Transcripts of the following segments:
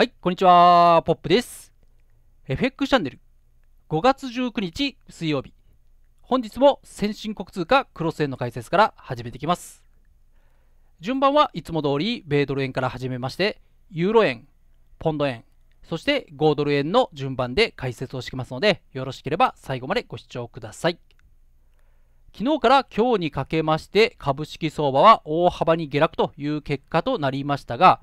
はい、こんにちは、ポップです。FX チャンネル5月19日水曜日。本日も先進国通貨クロス円の解説から始めていきます。順番はいつも通り、米ドル円から始めまして、ユーロ円、ポンド円、そして5ドル円の順番で解説をしてきますので、よろしければ最後までご視聴ください。昨日から今日にかけまして株式相場は大幅に下落という結果となりましたが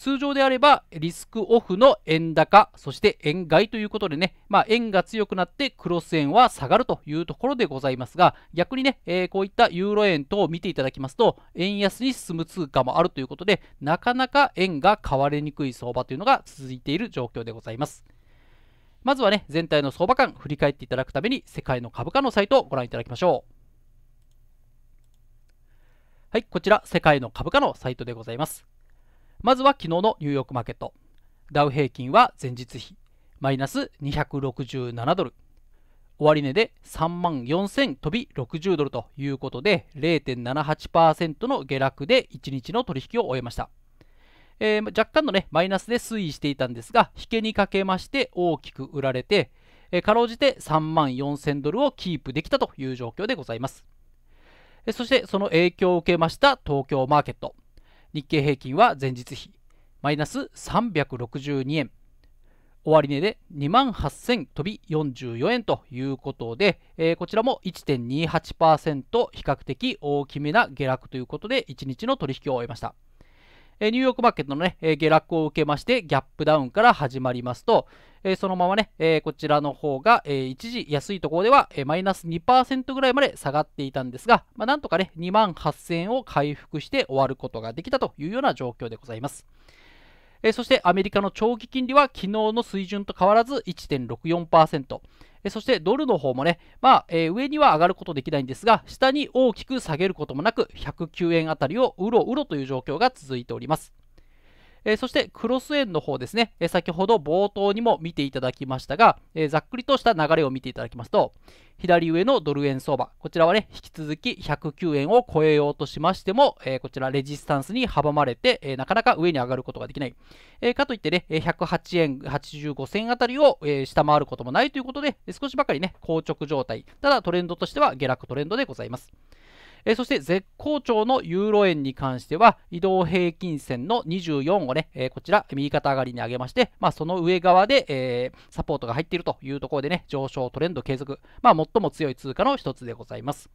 通常であればリスクオフの円高、そして円買いということでね、まあ、円が強くなってクロス円は下がるというところでございますが、逆にね、えー、こういったユーロ円等を見ていただきますと、円安に進む通貨もあるということで、なかなか円が買われにくい相場というのが続いている状況でございます。まずはね、全体の相場感、振り返っていただくために、世界の株価のサイトをご覧いただきましょう。はい、こちら、世界の株価のサイトでございます。まずは昨日のニューヨークマーケット。ダウ平均は前日比マイナス267ドル。終値で3万4000飛び60ドルということで0.78%の下落で1日の取引を終えました。えー、若干の、ね、マイナスで推移していたんですが引けにかけまして大きく売られて、えー、かろうじて3万4000ドルをキープできたという状況でございます。そしてその影響を受けました東京マーケット。日経平均は前日比マイナス362円終値で2万8000飛び44円ということで、えー、こちらも1.28%比較的大きめな下落ということで1日の取引を終えました。ニューヨークマーケットの、ね、下落を受けましてギャップダウンから始まりますと、えー、そのままね、えー、こちらの方が、えー、一時安いところでは、えマイナス2%ぐらいまで下がっていたんですが、まあ、なんとかね、2万8000円を回復して終わることができたというような状況でございます。えそしてアメリカの長期金利は昨日の水準と変わらず1.64%。そしてドルの方もね、まあ、えー、上には上がることできないんですが、下に大きく下げることもなく、109円あたりをうろうろという状況が続いております。えー、そしてクロス円の方ですね、えー、先ほど冒頭にも見ていただきましたが、えー、ざっくりとした流れを見ていただきますと、左上のドル円相場、こちらはね、引き続き109円を超えようとしましても、えこちらレジスタンスに阻まれて、えなかなか上に上がることができない。えかといってね、108円85銭あたりを、え下回ることもないということで、少しばかりね、硬直状態、ただトレンドとしては下落トレンドでございます。えー、そして絶好調のユーロ円に関しては移動平均線の24をね、えー、こちら右肩上がりに上げまして、まあ、その上側で、えー、サポートが入っているというところでね上昇トレンド継続、まあ、最も強い通貨の一つでございます。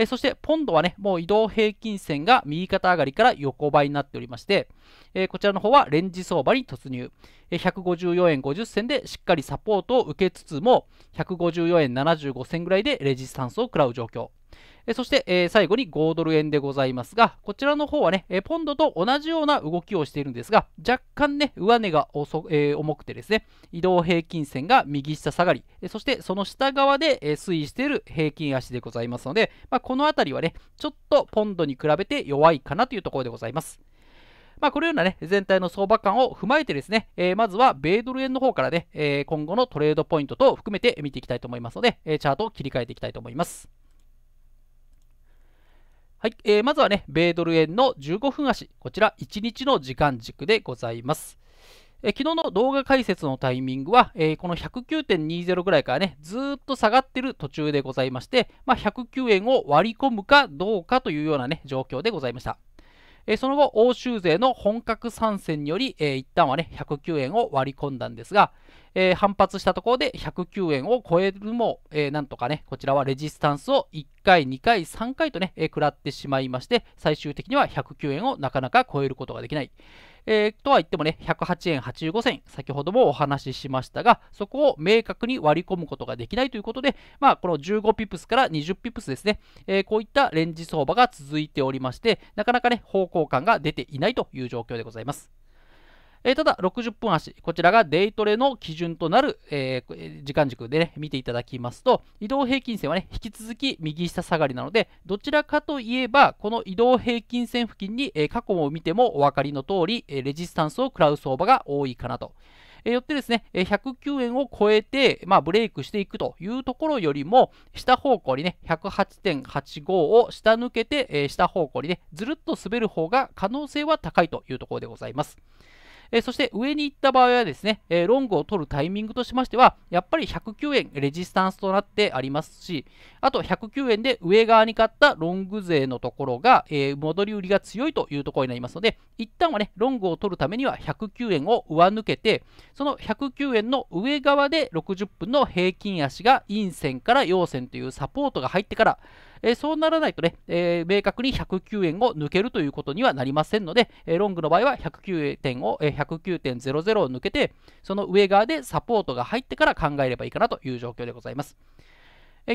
えそして、ポンドはね、もう移動平均線が右肩上がりから横ばいになっておりまして、えこちらの方はレンジ相場に突入、154円50銭でしっかりサポートを受けつつも、154円75銭ぐらいでレジスタンスを食らう状況。えそして、え最後に5ドル円でございますが、こちらの方はね、えポンドと同じような動きをしているんですが、若干ね、上値が遅、え重くてですね、移動平均線が右下下がり、えそしてその下側で、え推移している平均足でございますので、まあ、この辺りはね、ちょっとポンドに比べて弱いかなというところでございます。まあ、このようなね、全体の相場感を踏まえてですね、えー、まずは米ドル円の方からね、えー、今後のトレードポイントと含めて見ていきたいと思いますので、えチャートを切り替えていきたいと思います。はい、えー、まずはね、米ドル円の15分足、こちら1日の時間軸でございます。え昨日の動画解説のタイミングは、えー、この109.20ぐらいからね、ずっと下がってる途中でございまして、まあ、109円を割り込むかどうかというようなね、状況でございました。えー、その後、欧州勢の本格参戦により、えー、一旦はね、109円を割り込んだんですが、えー、反発したところで109円を超えるも、えー、なんとかね、こちらはレジスタンスを1回、2回、3回とね、えー、食らってしまいまして、最終的には109円をなかなか超えることができない。えー、とは言ってもね、108円85銭、先ほどもお話ししましたが、そこを明確に割り込むことができないということで、まあ、この15ピプスから20ピプスですね、えー、こういったレンジ相場が続いておりまして、なかなかね、方向感が出ていないという状況でございます。えー、ただ、60分足、こちらがデイトレの基準となる、えー、時間軸で、ね、見ていただきますと、移動平均線は、ね、引き続き右下下がりなので、どちらかといえば、この移動平均線付近に、えー、過去を見てもお分かりの通り、えレジスタンスを食らう相場が多いかなと。えよってですね、109円を超えて、まあ、ブレイクしていくというところよりも、下方向にね、108.85を下抜けて、え下方向にね、ずるっと滑る方が可能性は高いというところでございます。えー、そして上に行った場合はですね、えー、ロングを取るタイミングとしましては、やっぱり109円レジスタンスとなってありますし、あと109円で上側に買ったロング勢のところが、えー、戻り売りが強いというところになりますので、一旦はね、ロングを取るためには109円を上抜けて、その109円の上側で60分の平均足が陰線から陽線というサポートが入ってから、えー、そうならないとね、えー、明確に109円を抜けるということにはなりませんので、えー、ロングの場合は109点を、えー、109.00を抜けて、その上側でサポートが入ってから考えればいいかなという状況でございます。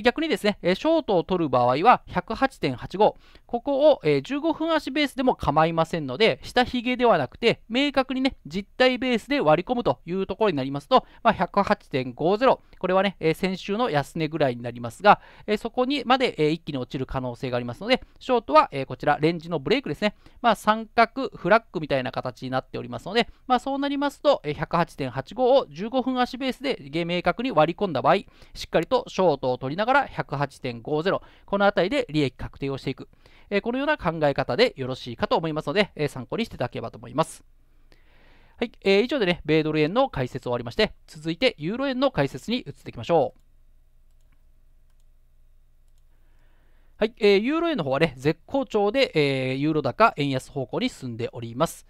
逆にですね、ショートを取る場合は108.85。ここを、15分足ベースでも構いませんので、下髭ではなくて、明確にね、実体ベースで割り込むというところになりますと、まあ、108.50。これはね、先週の安値ぐらいになりますが、そこにまで、一気に落ちる可能性がありますので、ショートは、こちら、レンジのブレイクですね。まあ、三角、フラッグみたいな形になっておりますので、まあ、そうなりますと、108.85を15分足ベースで明確に割り込んだ場合、しっかりとショートを取りながらながら108.50この辺りで利益確定をしていく、えー、このような考え方でよろしいかと思いますので、えー、参考にしていただければと思います。はい、えー、以上でね、米ドル円の解説終わりまして、続いてユーロ円の解説に移っていきましょう。はい、えー、ユーロ円の方はね、絶好調で、えー、ユーロ高円安方向に進んでおります。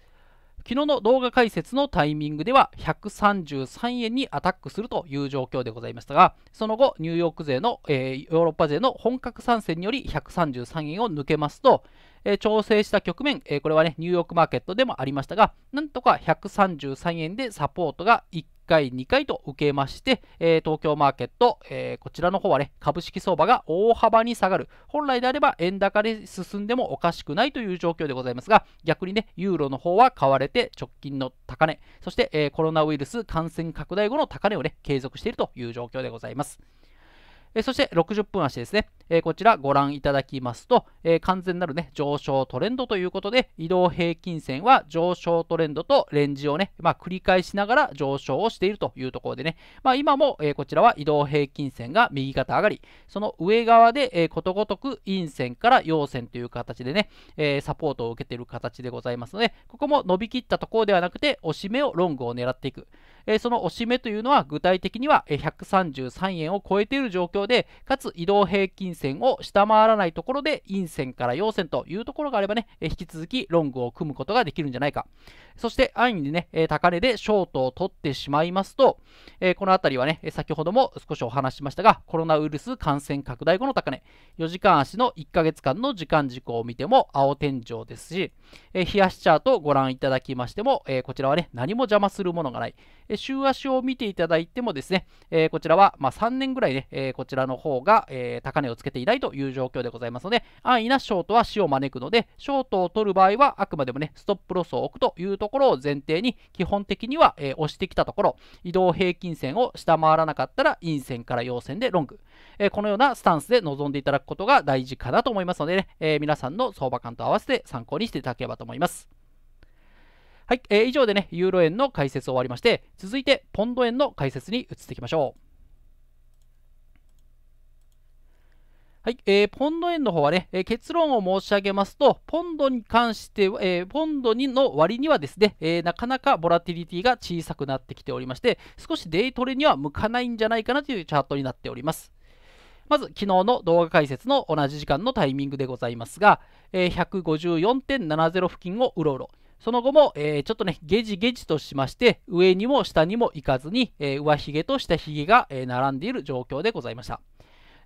昨日の動画解説のタイミングでは133円にアタックするという状況でございましたがその後ニューヨーク勢の、えー、ヨーロッパ勢の本格参戦により133円を抜けますと、えー、調整した局面、えー、これはねニューヨークマーケットでもありましたがなんとか133円でサポートが1回、2回と受けまして、えー、東京マーケット、えー、こちらの方はね、株式相場が大幅に下がる。本来であれば円高で進んでもおかしくないという状況でございますが、逆にね、ユーロの方は買われて直近の高値、そして、えー、コロナウイルス感染拡大後の高値をね、継続しているという状況でございます。そして60分足ですね。えー、こちらご覧いただきますと、えー、完全なる、ね、上昇トレンドということで移動平均線は上昇トレンドとレンジをね、まあ、繰り返しながら上昇をしているというところでね、まあ、今も、えー、こちらは移動平均線が右肩上がりその上側で、えことごとく陰線から陽線という形でね、えサポートを受けている形でございますのでここも伸びきったところではなくて押し目をロングを狙っていく、えその押し目というのは具体的には133円を超えている状況でかつ移動平均線を下回らないところで陰線から陽線というところがあればね、引き続きロングを組むことができるんじゃないか。そして安易にね、高値でショートを取ってしまいますと、このあたりはね、先ほども少しお話ししましたが、コロナウイルス感染拡大後の高値、4時間足の1ヶ月間の時間軸を見ても青天井ですし、冷やしチャートをご覧いただきましても、こちらはね、何も邪魔するものがない。週足を見ていただいてもですね、こちらはま3年ぐらいね、こちらの方が高値をつけていないという状況でございますので、安易なショートは死を招くので、ショートを取る場合は、あくまでもね、ストップロスを置くというところを前提に、基本的には、えー、押してきたところ、移動平均線を下回らなかったら、陰線から陽線でロング、えー、このようなスタンスで臨んでいただくことが大事かなと思いますのでね、えー、皆さんの相場感と合わせて参考にしていただければと思います。はい、えー、以上でね、ユーロ円の解説を終わりまして、続いてポンド円の解説に移っていきましょう。はい、えー、ポンド円の方はね、えー、結論を申し上げますと、ポンドに関しては、えー、ポンドにの割にはですね、えー、なかなかボラティリティが小さくなってきておりまして、少しデイトレには向かないんじゃないかなというチャートになっております。まず、昨日の動画解説の同じ時間のタイミングでございますが、えー、154.70付近をうろうろ。その後も、えー、ちょっとね、ゲジゲジとしまして、上にも下にも行かずに、えー、上髭と下髭が、えー、並んでいる状況でございました。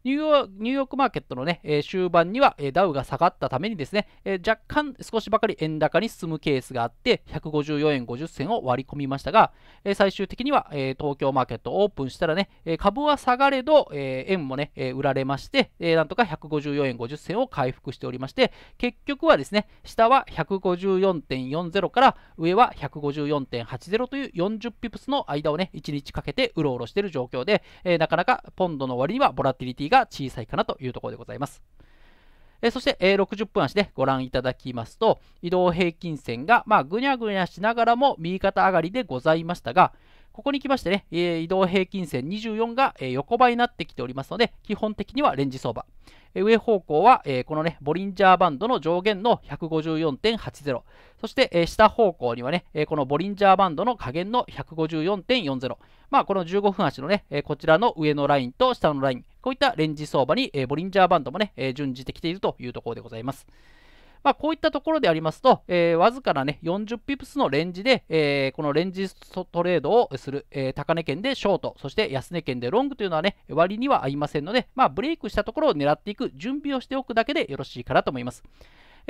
ニューヨークマーケットのね、終盤には、ダウが下がったためにですね、若干少しばかり円高に進むケースがあって、154円50銭を割り込みましたが、最終的には、東京マーケットオープンしたらね、株は下がれど、円もね、売られまして、なんとか154円50銭を回復しておりまして、結局はですね、下は154.40から上は154.80という40ピプスの間をね、1日かけてうろうろしている状況で、なかなかポンドの割にはボラティリティがが小さいかなというところでございます。えそして、え60分足でご覧いただきますと、移動平均線が、まあ、ぐにゃぐにゃしながらも右肩上がりでございましたが、ここに来ましてね、え移動平均線24が、え横ばいになってきておりますので、基本的にはレンジ相場。え上方向は、えこのね、ボリンジャーバンドの上限の154.80。そして、え下方向にはね、えこのボリンジャーバンドの下限の154.40。まあ、この15分足のね、えこちらの上のラインと下のライン。こういったレンジ相場に、えボリンジャーバンドもね、え準じてきているというところでございます。まあ、こういったところでありますと、えー、わずかな、ね、40ピプスのレンジで、えー、このレンジトレードをする、えー、高値圏でショート、そして安値圏でロングというのは、ね、割には合いませんので、まあ、ブレイクしたところを狙っていく準備をしておくだけでよろしいかなと思います。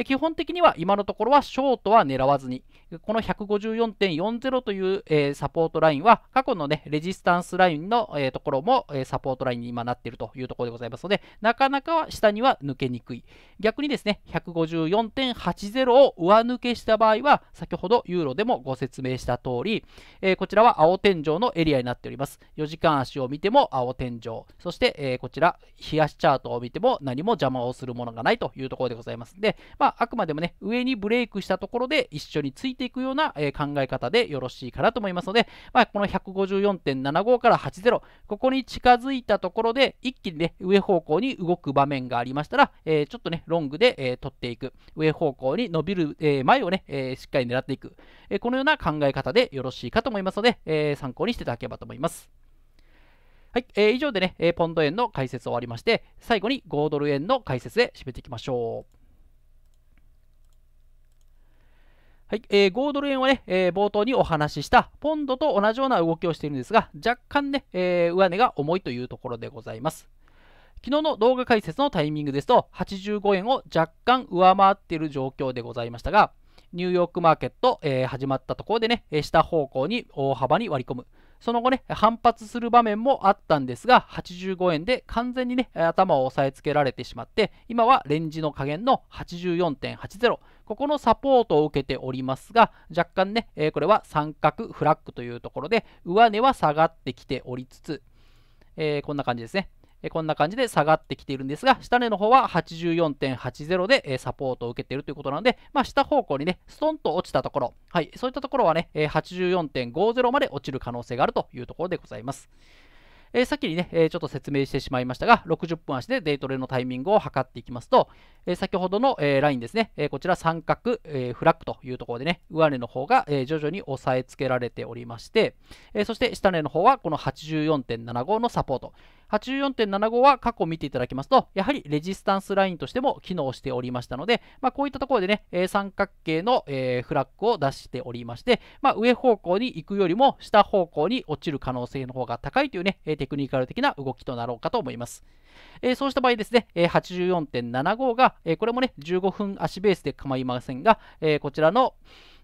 基本的には今のところはショートは狙わずに、この154.40という、えー、サポートラインは、過去のね、レジスタンスラインの、えー、ところも、えー、サポートラインに今なっているというところでございますので、なかなかは下には抜けにくい。逆にですね、154.80を上抜けした場合は、先ほどユーロでもご説明した通り、えこちらは青天井のエリアになっております。4時間足を見ても青天井、そして、えこちら、冷やしチャートを見ても何も邪魔をするものがないというところでございますので、まあ、くまでもね、上にブレイクしたところで一緒についていくような、え考え方でよろしいかなと思いますので、まあ、この154.75から80、ここに近づいたところで一気にね、上方向に動く場面がありましたら、えー、ちょっとね、ロングで、えー、取っていく、上方向に伸びる、えー、前をね、えしっかり狙っていく、えこのような考え方でよろしいかと思いますので、え参考にしていただければと思います。はい、えー、以上でね、えー、ポンド円の解説終わりまして、最後に5ドル円の解説で締めていきましょう。はい、えー、5ドル円はね、えー、冒頭にお話ししたポンドと同じような動きをしているんですが、若干ね、えー、上値が重いというところでございます。昨日の動画解説のタイミングですと、85円を若干上回っている状況でございましたが、ニューヨークマーケット、えー、始まったところでね、下方向に大幅に割り込む。その後ね、反発する場面もあったんですが、85円で完全にね、頭を押さえつけられてしまって、今はレンジの加減の84.80、ここのサポートを受けておりますが、若干ね、えー、これは三角フラッグというところで、上値は下がってきておりつつ、えー、こんな感じですね。こんな感じで下がってきているんですが、下値の方は84.80で、サポートを受けているということなので、まあ、下方向にね、ストンと落ちたところ、はい、そういったところはね、84.50まで落ちる可能性があるというところでございます。えー、先にね、えー、ちょっと説明してしまいましたが、60分足でデイトレのタイミングを測っていきますと、えー、先ほどの、えラインですね、えこちら三角、えフラッグというところでね、上値の方が、え徐々に押さえつけられておりまして、えそして下値の方はこの84.75のサポート。84.75は過去見ていただきますと、やはりレジスタンスラインとしても機能しておりましたので、まあ、こういったところでね、三角形の、フラッグを出しておりまして、まあ、上方向に行くよりも下方向に落ちる可能性の方が高いというね、テクニカル的な動きとなろうかと思います。えー、そうした場合ですね、84.75が、これもね、15分足ベースで構いませんが、こちらの、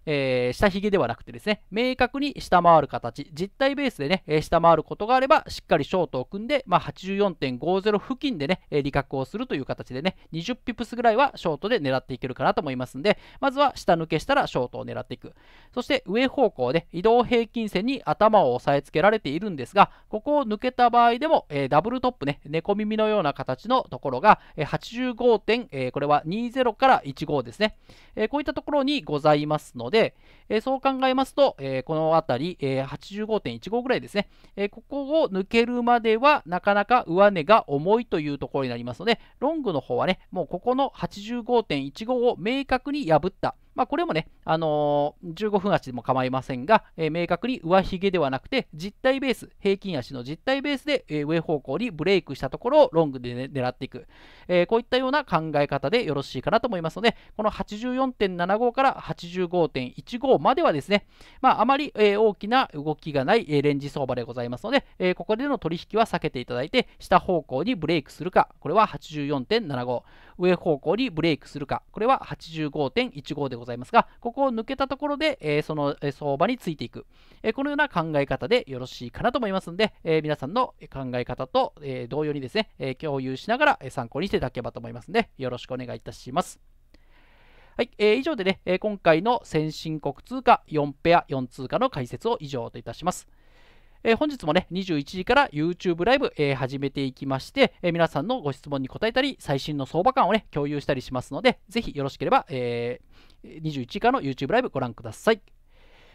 えー、下髭ではなくてですね、明確に下回る形、実体ベースでね、下回ることがあれば、しっかりショートを組んで、まあ、84.50付近でね、利確をするという形でね、20ピプスぐらいはショートで狙っていけるかなと思いますんで、まずは下抜けしたらショートを狙っていく。そして上方向で移動平均線に頭を押さえつけられているんですが、ここを抜けた場合でも、えー、ダブルトップね、猫耳のような形のところが、85点、えー、これは20から15ですね、えこういったところにございますので、で、えー、そう考えますと、えー、この辺り、えー、85.15ぐらいですね、えここを抜けるまではなかなか上値が重いというところになりますので、ロングの方はね、もうここの85.15を明確に破った。まあ、これもね、あのー、15分足でも構いませんが、えー、明確に上髭ではなくて、実体ベース、平均足の実体ベースで、えー、上方向にブレイクしたところをロングで、ね、狙っていく、えこういったような考え方でよろしいかなと思いますので、この84.75から85.15まではですね、まあ、あまり、え大きな動きがない、えレンジ相場でございますので、えここでの取引は避けていただいて、下方向にブレイクするか、これは84.75。上方向にブレイクするか、これは85.15でございますが、ここを抜けたところで、えー、その相場についていく、えー、このような考え方でよろしいかなと思いますので、えー、皆さんの考え方と、え同様にですね、え共有しながら参考にしていただければと思いますので、よろしくお願いいたします。はい、えー、以上でね、え今回の先進国通貨4ペア4通貨の解説を以上といたします。えー、本日もね、21時から YouTube ライブ、えー、始めていきまして、えー、皆さんのご質問に答えたり、最新の相場感をね、共有したりしますので、ぜひよろしければ、え21時からの YouTube ライブご覧ください。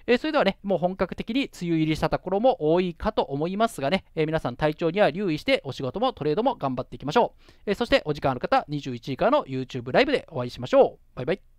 えそれではね、もう本格的に梅雨入りしたところも多いかと思いますがね、え皆さん体調には留意してお仕事もトレードも頑張っていきましょう。えそしてお時間ある方、21時からの YouTube ライブでお会いしましょう。バイバイ。